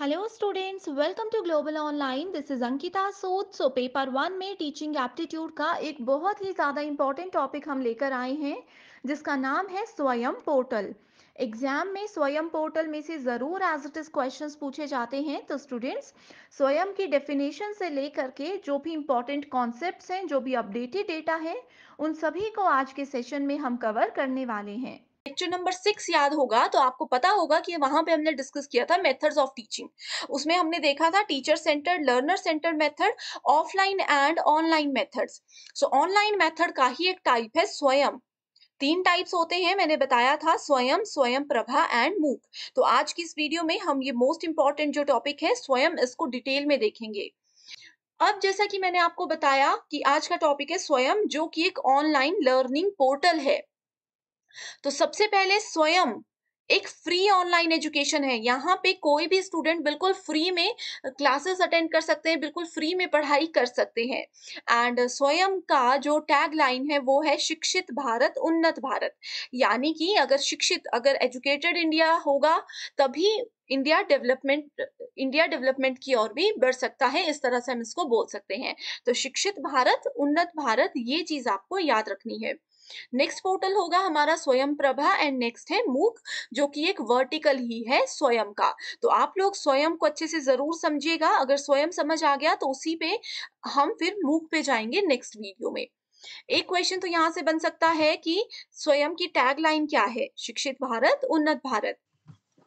Hello students welcome to global online this is Ankita Sood. So paper one में teaching aptitude का एक बहुत ही ज़्यादा इंपॉर्टेंट टॉपिक हम लेकर आए हैं जिसका नाम है स्वयं पोर्टल एग्जाम में स्वयं पोर्टल में से ज़रूर एज इट इज़ क्वेश्चन पूछे जाते हैं तो स्टूडेंट्स स्वयं की डेफिनेशन से लेकर के जो भी इंपॉर्टेंट कॉन्सेप्ट हैं जो भी अपडेटेड डेटा है उन सभी को आज के सेशन में हम कवर करने वाले हैं लेक्चर नंबर सिक्स याद होगा तो आपको पता होगा कि वहां पे हमने डिस्कस किया था मेथड्स ऑफ टीचिंग उसमें हमने देखा था teacher centre learner centre method offline and online methods so online method का ही एक टाइप है स्वयं तीन टाइप्स होते हैं मैंने बताया था स्वयं स्वयं प्रभा एंड मूक तो आज की इस वीडियो में हम ये मोस्ट इंपॉर्टेंट जो टॉपिक है स्वयं इसको डिटेल में देखेंगे अब जैसा कि मैंने आपको बताया कि आज का टॉपिक है स्वयं जो कि एक ऑनलाइन लर्निंग पोर्टल है तो सबसे पहले स्वयं एक फ्री ऑनलाइन एजुकेशन है यहाँ पे कोई भी स्टूडेंट बिल्कुल फ्री में क्लासेस अटेंड कर सकते हैं बिल्कुल फ्री में पढ़ाई कर सकते हैं एंड स्वयं का जो टैग लाइन है वो है शिक्षित भारत उन्नत भारत यानी कि अगर शिक्षित अगर एजुकेटेड इंडिया होगा तभी इंडिया डेवलपमेंट इंडिया डेवलपमेंट की ओर भी बढ़ सकता है इस तरह से हम इसको बोल सकते हैं तो शिक्षित भारत उन्नत भारत ये चीज आपको याद रखनी है नेक्स्ट पोर्टल होगा हमारा स्वयं प्रभा एंड नेक्स्ट है मूक जो कि एक वर्टिकल ही है स्वयं का तो आप लोग स्वयं को अच्छे से जरूर समझिएगा अगर स्वयं समझ आ गया तो उसी पे हम फिर मूक पे जाएंगे नेक्स्ट वीडियो में एक क्वेश्चन तो यहाँ से बन सकता है कि स्वयं की टैग लाइन क्या है शिक्षित भारत उन्नत भारत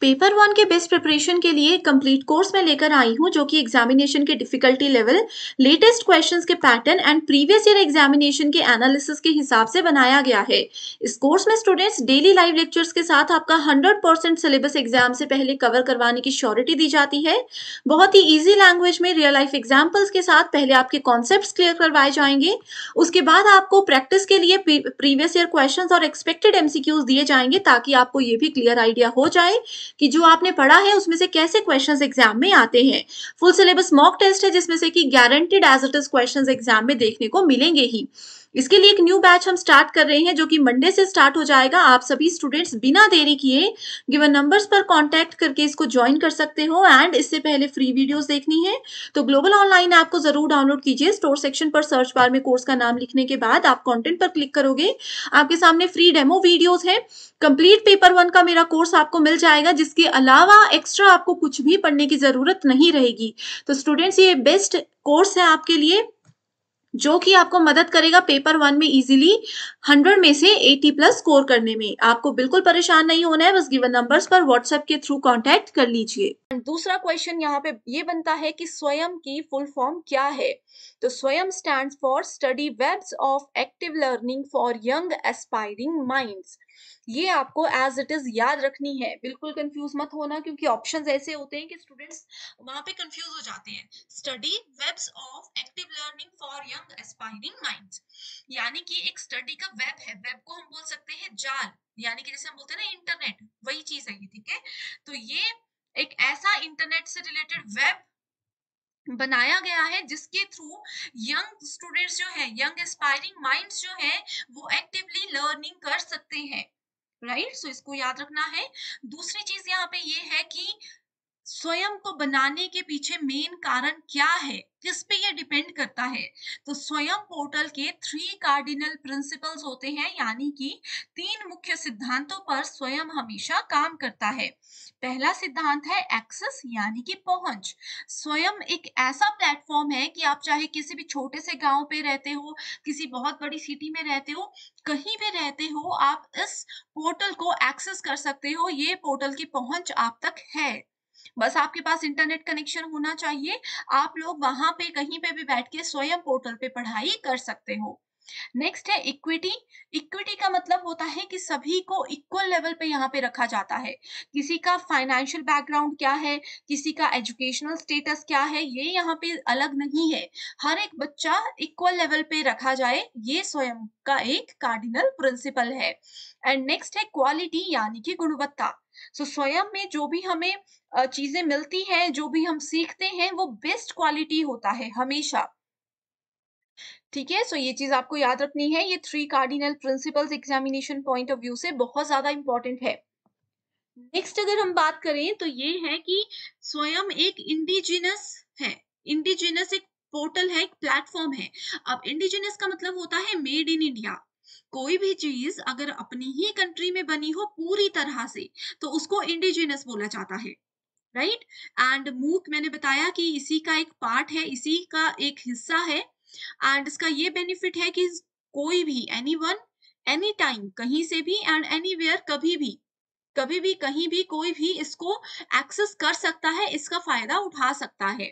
पेपर वन के बेस्ट प्रिपरेशन के लिए कंप्लीट कोर्स में लेकर आई हूँ जो कि एग्जामिनेशन के डिफिकल्टी लेवल लेटेस्ट क्वेश्चंस के pattern and previous year examination के एनालिसिस के हिसाब से बनाया गया है इस कोर्स में स्टूडेंट्स डेली लाइव लेक्चर्स के साथ आपका 100% सिलेबस एग्जाम से पहले कवर करवाने की श्योरिटी दी जाती है बहुत ही ईजी लैंग्वेज में रियल लाइफ एग्जाम्पल्स के साथ पहले आपके कॉन्सेप्ट क्लियर करवाए जाएंगे उसके बाद आपको प्रैक्टिस के लिए प्रीवियस ईयर क्वेश्चन और एक्सपेक्टेड एमसीक्यूज दिए जाएंगे ताकि आपको ये भी क्लियर आइडिया हो जाए कि जो आपने पढ़ा है उसमें से कैसे क्वेश्चन एग्जाम में आते हैं फुल सिलेबस मॉक टेस्ट है जिसमें से कि guaranteed as it is question exam में देखने को मिलेंगे ही इसके लिए एक न्यू बैच हम स्टार्ट कर रहे हैं जो कि मंडे से स्टार्ट हो जाएगा आप सभी स्टूडेंट्स बिना देरी किए गिवन नंबर्स पर कांटेक्ट करके इसको ज्वाइन कर सकते हो एंड इससे पहले फ्री वीडियोस देखनी है तो ग्लोबल ऑनलाइन ऐप को जरूर डाउनलोड कीजिए स्टोर सेक्शन पर सर्च बार में कोर्स का नाम लिखने के बाद आप कॉन्टेंट पर क्लिक करोगे आपके सामने फ्री डेमो वीडियोज है कंप्लीट पेपर वन का मेरा कोर्स आपको मिल जाएगा जिसके अलावा एक्स्ट्रा आपको कुछ भी पढ़ने की जरूरत नहीं रहेगी तो स्टूडेंट्स ये बेस्ट कोर्स है आपके लिए जो कि आपको मदद करेगा पेपर वन में इजीली 100 में से 80 प्लस स्कोर करने में आपको बिल्कुल परेशान नहीं होना है बस गिवन नंबर्स पर व्हाट्सएप के थ्रू कांटेक्ट कर लीजिए दूसरा क्वेश्चन यहाँ पे ये बनता है कि स्वयं की फुल फॉर्म क्या है तो स्वयं stand for study webs of active learning for young aspiring minds ये आपको एज इट इज याद रखनी है बिल्कुल कंफ्यूज मत होना क्योंकि ऑप्शन ऐसे होते हैं कि स्टूडेंट्स वहां पे कंफ्यूज हो जाते हैं study webs of active learning for young aspiring mind यानी कि एक स्टडी का वेब है वेब को हम बोल सकते हैं जाल यानी कि जैसे हम बोलते हैं ना इंटरनेट वही चीज है ये ठीक है तो ये एक ऐसा इंटरनेट से रिलेटेड वेब बनाया गया है जिसके थ्रू यंग स्टूडेंट्स जो है यंग एस्पायरिंग माइंड्स जो है वो एक्टिवली लर्निंग कर सकते हैं राइट सो इसको याद रखना है दूसरी चीज यहाँ पे ये है कि स्वयं को बनाने के पीछे मेन कारण क्या है किस पे ये डिपेंड करता है तो स्वयं पोर्टल के थ्री कार्डिनल प्रिंसिपल्स होते हैं यानी कि तीन मुख्य सिद्धांतों पर स्वयं हमेशा काम करता है पहला सिद्धांत है एक्सेस यानी कि पहुंच स्वयं एक ऐसा प्लेटफॉर्म है कि आप चाहे किसी भी छोटे से गांव पे रहते हो किसी बहुत बड़ी सिटी में रहते हो कहीं भी रहते हो आप इस पोर्टल को एक्सेस कर सकते हो ये पोर्टल की पहुंच आप तक है बस आपके पास इंटरनेट कनेक्शन होना चाहिए आप लोग वहां पे कहीं पे भी बैठ के स्वयं पोर्टल पे पढ़ाई कर सकते हो नेक्स्ट है इक्विटी इक्विटी का मतलब होता है कि सभी को इक्वल लेवल पे यहाँ पे रखा जाता है किसी का फाइनेंशियल बैकग्राउंड क्या है किसी का एजुकेशनल स्टेटस क्या है ये यहाँ पे अलग नहीं है हर एक बच्चा इक्वल लेवल पे रखा जाए ये स्वयं का एक कार्डिनल प्रिंसिपल है एंड नेक्स्ट है क्वालिटी यानी कि गुणवत्ता सो so, स्वयं में जो भी हमें चीजें मिलती हैं जो भी हम सीखते हैं वो बेस्ट क्वालिटी होता है हमेशा ठीक है सो ये चीज आपको याद रखनी है ये three cardinal principles examination point of view से बहुत ज्यादा इंपॉर्टेंट है नेक्स्ट अगर हम बात करें तो ये है कि स्वयं एक इंडिजिनस है इंडिजिनस एक पोर्टल है एक प्लेटफॉर्म है अब इंडिजिनस का मतलब होता है मेड इन इंडिया कोई भी चीज अगर अपनी ही कंट्री में बनी हो पूरी तरह से तो उसको इंडिजिनस बोला जाता है राइट एंड मूक मैंने बताया कि इसी का एक पार्ट है इसी का एक हिस्सा है एंड इसका ये बेनिफिट है कि कोई भी एनी वन एनी टाइम कहीं से भी एंड एनी कभी भी कभी भी कहीं भी कोई भी इसको एक्सेस कर सकता है इसका फायदा उठा सकता है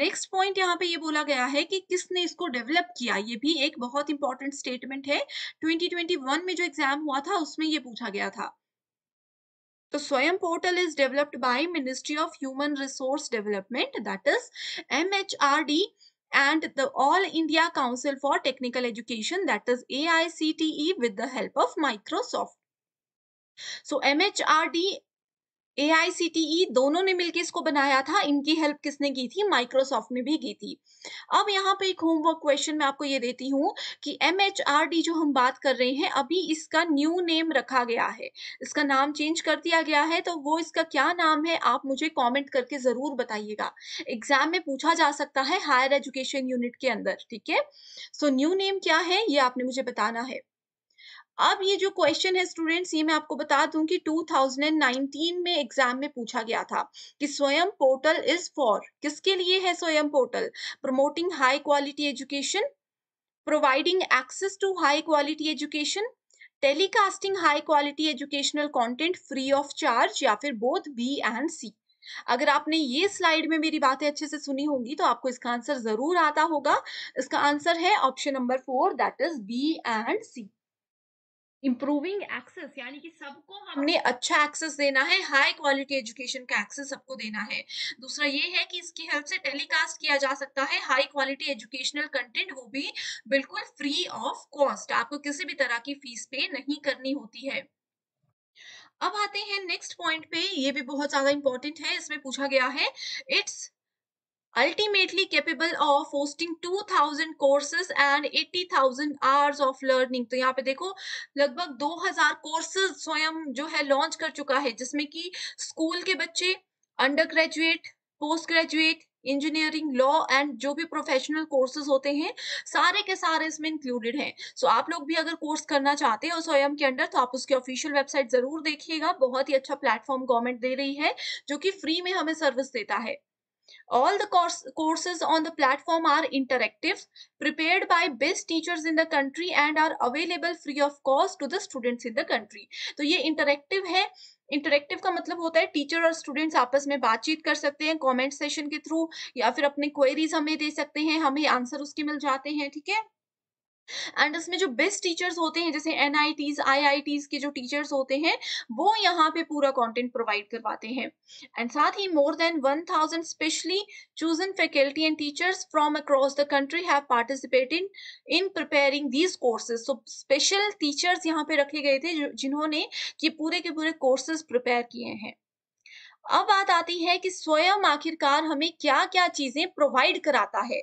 नेक्स्ट पॉइंट यहाँ पे ये बोला गया है कि किसने इसको डेवलप किया ये भी एक बहुत इंपॉर्टेंट स्टेटमेंट है 2021 में जो एग्जाम हुआ था उसमें ये पूछा गया था तो स्वयं portal is developed by ministry of human resource development that is M H R D and the All India Council for Technical Education that is AICTE with the help of Microsoft. So MHRD A e दोनों ने मिलकर इसको बनाया था इनकी help किसने की थी माइक्रोसॉफ्ट ने भी की थी अब यहाँ पे एक होमवर्क क्वेश्चन मैं आपको ये देती हूँ कि एम जो हम बात कर रहे हैं अभी इसका न्यू नेम रखा गया है इसका नाम चेंज कर दिया गया है तो वो इसका क्या नाम है आप मुझे कॉमेंट करके जरूर बताइएगा एग्जाम में पूछा जा सकता है हायर एजुकेशन यूनिट के अंदर ठीक है सो न्यू नेम क्या है ये आपने मुझे बताना है अब ये जो क्वेश्चन है स्टूडेंट्स ये मैं आपको बता दूं कि 2019 में एग्जाम में पूछा गया था कि स्वयं पोर्टल इज फॉर किसके लिए है स्वयं portal promoting high quality education providing access to high quality education telecasting high quality educational content free of charge या फिर बोथ बी एंड सी अगर आपने ये स्लाइड में मेरी बातें अच्छे से सुनी होंगी तो आपको इसका आंसर जरूर आता होगा इसका आंसर है option number four that is B and C improving access यानी कि सबको हमने अच्छा एक्सेस देना है हाई क्वालिटी एजुकेशन का एक्सेस सबको देना है दूसरा ये है कि इसकी हेल्प से टेलीकास्ट किया जा सकता है हाई क्वालिटी एजुकेशनल कंटेंट वो भी बिल्कुल फ्री ऑफ कॉस्ट आपको किसी भी तरह की फीस पे नहीं करनी होती है अब आते हैं नेक्स्ट पॉइंट पे ये भी बहुत ज्यादा इंपॉर्टेंट है इसमें पूछा गया है it's ultimately capable of hosting 2000 courses and 80,000 hours of learning to तो यहाँ पे देखो लगभग 2000 कोर्सेज स्वयं जो है लॉन्च कर चुका है जिसमें कि स्कूल के बच्चे under graduate post graduate engineering law and जो भी प्रोफेशनल कोर्सेज होते हैं सारे के सारे इसमें इंक्लूडेड हैं सो so, आप लोग भी अगर कोर्स करना चाहते हो स्वयं के अंडर तो आप उसकी ऑफिशियल वेबसाइट जरूर देखिएगा बहुत ही अच्छा प्लेटफॉर्म गवर्नमेंट दे रही है जो कि फ्री में हमें सर्विस देता है All the course, courses on the platform are interactive, prepared by best teachers in the country and are available free of cost to the students in the country. so ye interactive hai interactive का मतलब होता है teacher और students आपस में बातचीत कर सकते हैं कमेंट सेशन के थ्रू या फिर अपने क्वेरीज हमें दे सकते हैं हमें आंसर उसके मिल जाते हैं ठीक है एंड इसमें जो बेस्ट टीचर्स होते हैं जैसे एन आई के जो टीचर्स होते हैं वो यहाँ पे पूरा कॉन्टेंट प्रोवाइड करवाते हैं एंड साथ ही more than one thousand specially chosen faculty and teachers from across the country have participated in preparing these courses so special teachers यहाँ पे रखे गए थे जिन्होंने ये पूरे के पूरे कोर्सेज प्रिपेयर किए हैं अब बात आती है कि स्वयं आखिरकार हमें क्या क्या चीजें प्रोवाइड कराता है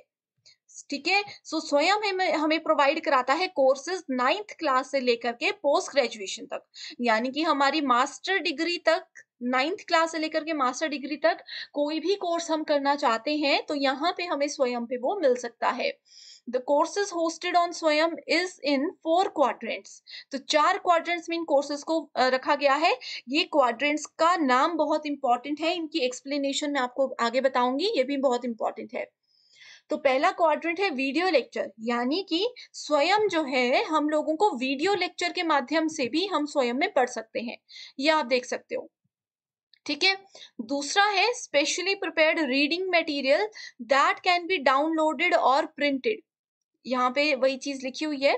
ठीक है सो स्वयं हमें हमें प्रोवाइड कराता है कोर्सेज नाइन्थ क्लास से लेकर के पोस्ट ग्रेजुएशन तक यानी कि हमारी मास्टर डिग्री तक नाइन्थ क्लास से लेकर के मास्टर डिग्री तक कोई भी कोर्स हम करना चाहते हैं तो यहाँ पे हमें स्वयं पे वो मिल सकता है द कोर्सेज होस्टेड ऑन स्वयं इज इन फोर क्वाड्रेंट्स तो चार क्वाड्रेंट्स में इन कोर्सेज को रखा गया है ये क्वाड्रेंट्स का नाम बहुत इंपॉर्टेंट है इनकी एक्सप्लेनेशन मैं आपको आगे बताऊंगी ये भी बहुत इंपॉर्टेंट है तो पहला क्वाड्रेंट है वीडियो लेक्चर यानी कि स्वयं जो है हम लोगों को वीडियो लेक्चर के माध्यम से भी हम स्वयं में पढ़ सकते हैं यह आप देख सकते हो ठीक है दूसरा है specially prepared reading material that can be downloaded और प्रिंटेड यहाँ पे वही चीज लिखी हुई है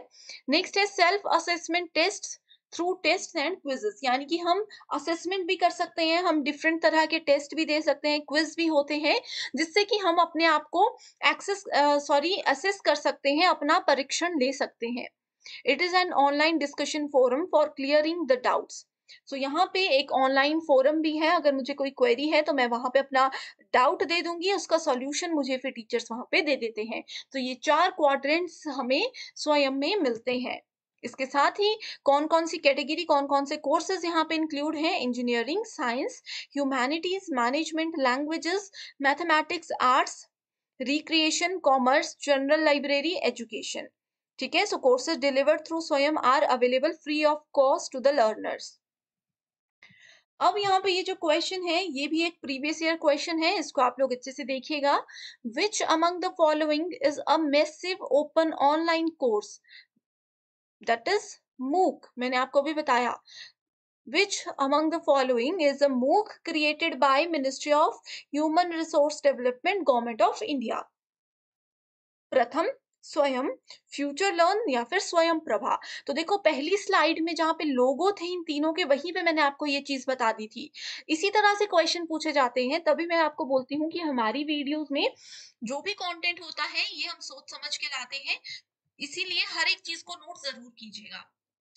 नेक्स्ट है self assessment test through test and quizzes यानी कि हम असेसमेंट भी कर सकते हैं हम डिफरेंट तरह के टेस्ट भी दे सकते हैं क्विज भी होते हैं जिससे कि हम अपने आप को एक्सेस सॉरी असेस कर सकते हैं अपना परीक्षण ले सकते हैं it is an online discussion forum for clearing the doubts so यहाँ पे एक ऑनलाइन फोरम भी है अगर मुझे कोई क्वेरी है तो मैं वहां पे अपना डाउट दे दूंगी उसका सॉल्यूशन मुझे फिर टीचर्स वहां पे दे देते हैं तो ये चार क्वाड्रेंट्स हमें स्वयं में मिलते हैं इसके साथ ही कौन कौन सी कैटेगरी कौन कौन से कोर्सेज यहाँ पे इंक्लूड हैं engineering science humanities management languages mathematics arts recreation commerce general library education ठीक है सो कोर्सेज डिलीवर्ड थ्रू स्वयं are available free of cost to the learners अब यहाँ पे ये जो क्वेश्चन है ये भी एक प्रीवियस ईयर क्वेश्चन है इसको आप लोग अच्छे से देखिएगा which among the following is a massive open online course that is MOOC मैंने आपको भी बताया which among the following is a MOOC created by Ministry of Human Resource Development Government of India प्रथम स्वयं फ्यूचर लर्न या फिर स्वयं प्रभा तो देखो पहली स्लाइड में जहाँ पे लोगो थे इन तीनों के वहीं पे मैंने आपको ये चीज बता दी थी इसी तरह से क्वेश्चन पूछे जाते हैं तभी मैं आपको बोलती हूँ कि हमारी वीडियोस में जो भी कंटेंट होता है ये हम सोच समझ के लाते हैं इसीलिए हर एक चीज को नोट जरूर कीजिएगा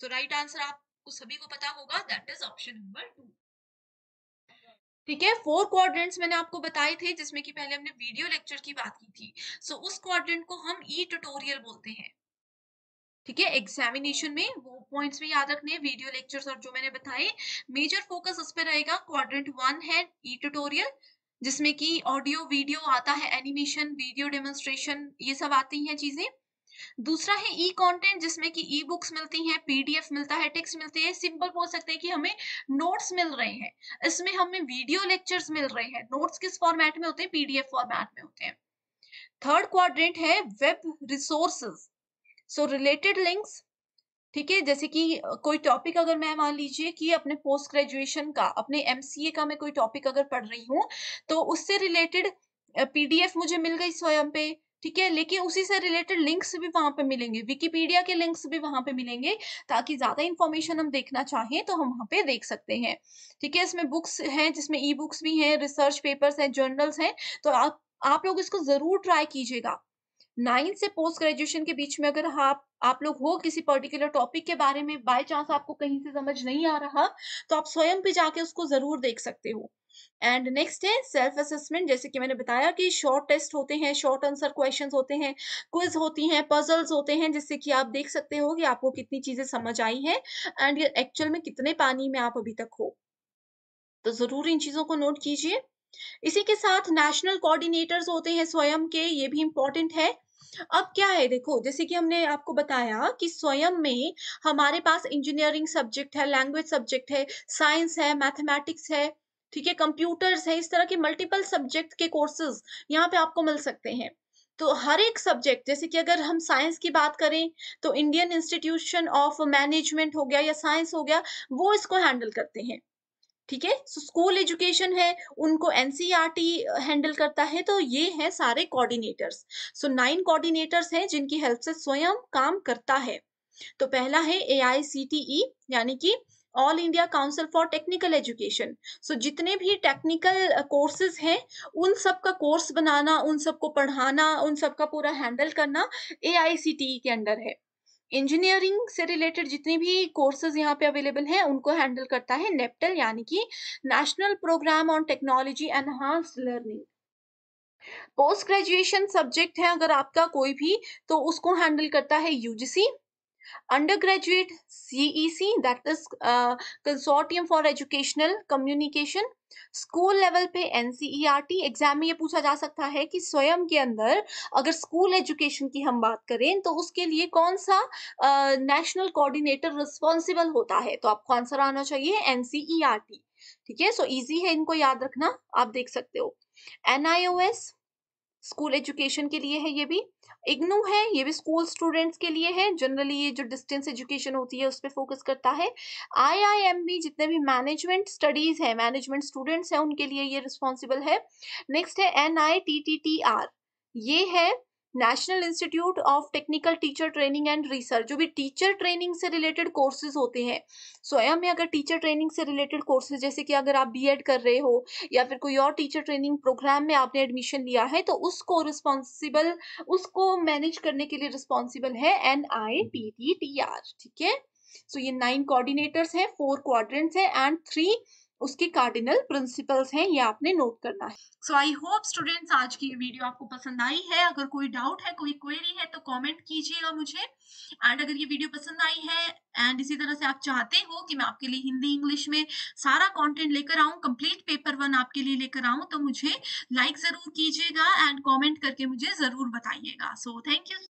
तो राइट आंसर आपको सभी को पता होगा that is option number two ठीक है फोर क्वाड्रेंट्स मैंने आपको बताए थे जिसमें कि पहले हमने वीडियो लेक्चर की बात की थी सो so, उस क्वाड्रेंट को हम ई e ट्यूटोरियल बोलते हैं ठीक है एग्जामिनेशन में वो पॉइंट्स भी याद रखने वीडियो लेक्चर्स और जो मैंने बताए मेजर फोकस उस पर रहेगा क्वाड्रेंट वन है ई ट्यूटोरियल जिसमें कि ऑडियो वीडियो आता है एनिमेशन वीडियो डेमोन्स्ट्रेशन ये सब आती हैं चीजें दूसरा है ई कंटेंट जिसमें कि ई बुक्स मिलती हैं पीडीएफ मिलता है टेक्स्ट मिलते हैं सिंपल बोल सकते हैं कि हमें नोट्स मिल रहे हैं इसमें हमें वीडियो लेक्चर्स मिल रहे हैं नोट्स किस फॉर्मेट में होते हैं पीडीएफ फॉर्मेट में होते हैं थर्ड क्वाड्रेंट है web resources so related links ठीक है जैसे कि कोई टॉपिक अगर मैं मान लीजिए कि अपने पोस्ट ग्रेजुएशन का अपने एमसीए का मैं कोई टॉपिक अगर पढ़ रही हूँ तो उससे रिलेटेड पीडीएफ मुझे मिल गई स्वयं पे ठीक है लेकिन उसी से रिलेटेड लिंक्स भी वहां पे मिलेंगे विकीपीडिया के लिंक्स भी वहां पे मिलेंगे ताकि ज़्यादा इन्फॉर्मेशन हम देखना चाहें तो हम वहाँ पे देख सकते हैं ठीक है इसमें बुक्स हैं जिसमें ई बुक्स भी हैं रिसर्च पेपर्स हैं जर्नल्स हैं तो आप आप लोग इसको ज़रूर ट्राई कीजिएगा नाइन्थ से पोस्ट ग्रेजुएशन के बीच में अगर आप आप लोग हो किसी पर्टिकुलर टॉपिक के बारे में बाय चांस आपको कहीं से समझ नहीं आ रहा तो आप स्वयं भी जाके उसको ज़रूर देख सकते हो एंड नेक्स्ट है सेल्फ असेसमेंट जैसे कि मैंने बताया कि शॉर्ट टेस्ट होते हैं शॉर्ट आंसर क्वेश्चन होते हैं क्विज होती हैं पजल्स होते हैं जिससे कि आप देख सकते हो कि आपको कितनी चीज़ें समझ आई हैं एंड एक्चुअल में कितने पानी में आप अभी तक हो तो ज़रूर इन चीज़ों को नोट कीजिए इसी के साथ नेशनल कोऑर्डिनेटर्स होते हैं स्वयं के ये भी इम्पोर्टेंट है अब क्या है देखो जैसे कि हमने आपको बताया कि स्वयं में हमारे पास इंजीनियरिंग सब्जेक्ट है लैंग्वेज सब्जेक्ट है साइंस है मैथमेटिक्स है ठीक है कंप्यूटर्स है इस तरह के मल्टीपल सब्जेक्ट के कोर्सेज यहाँ पे आपको मिल सकते हैं तो हर एक सब्जेक्ट जैसे कि अगर हम साइंस की बात करें तो इंडियन इंस्टीट्यूशन ऑफ मैनेजमेंट हो गया या साइंस हो गया वो इसको हैंडल करते हैं ठीक है सो स्कूल एजुकेशन है उनको एनसीईआरटी हैंडल e करता है तो ये है सारे कोऑर्डिनेटर्स सो नाइन कोऑर्डिनेटर्स हैं जिनकी हेल्प से स्वयं काम करता है तो पहला है ए e, यानी कि all India council for technical education so जितने भी टेक्निकल कोर्सेज uh, हैं उन सब का कोर्स बनाना उन सबको पढ़ाना उन सब का पूरा हैंडल करना ए e के अंडर है इंजीनियरिंग से रिलेटेड जितने भी कोर्सेज यहाँ पे अवेलेबल हैं उनको हैंडल करता है नेपटल यानी कि national programme on technology enhance learning post graduation subject है अगर आपका कोई भी तो उसको हैंडल करता है UGC undergraduate CEC e that is uh, consortium for educational communication school level पे एनसीईआरटी एग्जाम e में ये पूछा जा सकता है कि स्वयं के अंदर अगर स्कूल एजुकेशन की हम बात करें तो उसके लिए कौन सा नेशनल कोऑर्डिनेटर रिस्पॉन्सिबल होता है तो आपको आंसर आना चाहिए एनसीईआरटी e ठीक है सो इजी है इनको याद रखना आप देख सकते हो एनआईओएस स्कूल एजुकेशन के लिए है ये भी इग्नू है ये भी स्कूल स्टूडेंट्स के लिए है जनरली ये जो डिस्टेंस एजुकेशन होती है उस पर फोकस करता है आईआईएमबी जितने भी मैनेजमेंट स्टडीज है मैनेजमेंट स्टूडेंट्स हैं उनके लिए ये रिस्पॉन्सिबल है नेक्स्ट है N I T T T R ये है national institute of technical teacher training and research जो भी टीचर ट्रेनिंग से रिलेटेड कोर्सेज होते हैं स्वयं में अगर टीचर ट्रेनिंग से रिलेटेड कोर्सेज जैसे कि अगर आप बीएड कर रहे हो या फिर कोई और टीचर ट्रेनिंग प्रोग्राम में आपने एडमिशन लिया है तो उसको रिस्पॉन्सिबल उसको मैनेज करने के लिए रिस्पॉन्सिबल है N I T T T R ठीक है सो ये नाइन कोऑर्डिनेटर्स हैं फोर क्वाड्रेंट्स हैं एंड थ्री उसके कार्डिनल प्रिंसिपल्स हैं ये आपने नोट करना है सो आई होप स्टूडेंट्स आज की वीडियो आपको पसंद आई है अगर कोई डाउट है कोई क्वेरी है तो कमेंट कीजिएगा मुझे एंड अगर ये वीडियो पसंद आई है एंड इसी तरह से आप चाहते हो कि मैं आपके लिए हिंदी इंग्लिश में सारा कंटेंट लेकर आऊं कंप्लीट पेपर वन आपके लिए लेकर आऊं तो मुझे लाइक जरूर कीजिएगा एंड कॉमेंट करके मुझे जरूर बताइएगा सो थैंक यू